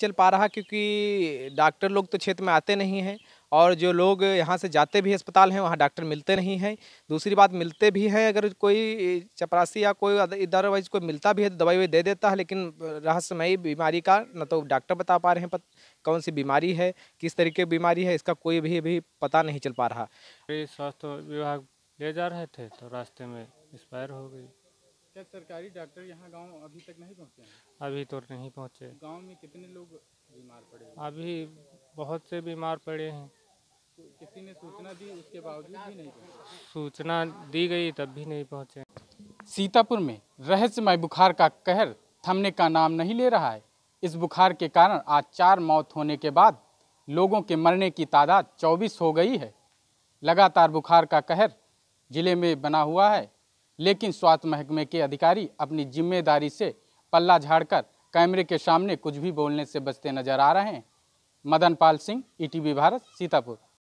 नहीं चल पा रहा क्योंकि डॉक्टर लोग तो क्षेत्र में आते नहीं हैं और जो लोग यहाँ से जाते भी अस्पताल हैं वहाँ डॉक्टर मिलते नहीं हैं दूसरी बात मिलते भी हैं अगर कोई चपरासी या कोई वाइज कोई मिलता भी है तो दवाई वही दे देता है लेकिन रहस्यमयी बीमारी का न तो डॉक्टर बता पा रहे हैं कौन सी बीमारी है किस तरीके की बीमारी है इसका कोई भी अभी पता नहीं चल पा रहा स्वास्थ्य विभाग ले जा रहे थे तो रास्ते में एक्सपायर हो गई क्या सरकारी डॉक्टर यहाँ गांव अभी तक नहीं पहुँचे अभी तो नहीं पहुँचे गांव में कितने लोग बीमार पड़े हैं अभी बहुत से बीमार पड़े हैं तो किसी ने सूचना दी उसके बावजूद भी नहीं पहुँचे सूचना दी गई तब भी नहीं पहुँचे सीतापुर में रहस्यमय बुखार का कहर थमने का नाम नहीं ले रहा है इस बुखार के कारण आज चार मौत होने के बाद लोगों के मरने की तादाद 24 हो गई है लगातार बुखार का कहर जिले में बना हुआ है लेकिन स्वास्थ्य महकमे के अधिकारी अपनी जिम्मेदारी से पल्ला झाड़कर कैमरे के सामने कुछ भी बोलने से बचते नजर आ रहे हैं मदन पाल सिंह ई भारत सीतापुर